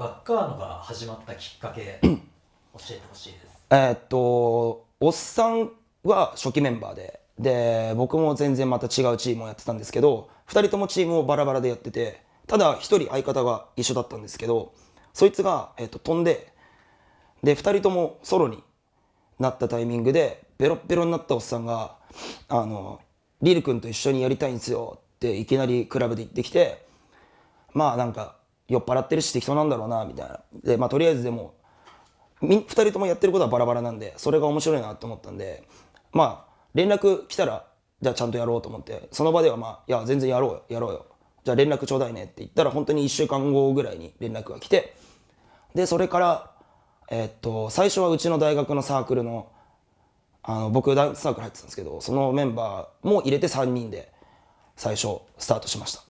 バッカーノが始まったきっかけ、教えてほしいです。えっと、おっさんは初期メンバーで、で、僕も全然また違うチームをやってたんですけど、2人ともチームをバラバラでやってて、ただ1人相方が一緒だったんですけど、そいつが、えー、っと飛んで、で、2人ともソロになったタイミングで、ベロッベロになったおっさんが、あの、リル君と一緒にやりたいんですよっていきなりクラブで行ってきて、まあなんか酔っ払ってるし適当なんだろうなみたいなでまあとりあえずでも2人ともやってることはバラバラなんでそれが面白いなと思ったんでまあ連絡来たらじゃあちゃんとやろうと思ってその場ではまあいや全然やろうよやろうよじゃあ連絡ちょうだいねって言ったら本当に1週間後ぐらいに連絡が来てでそれからえっと最初はうちの大学のサークルのあの僕ダンスサークル入ってたんですけどそのメンバーも入れて3人で最初スタートしました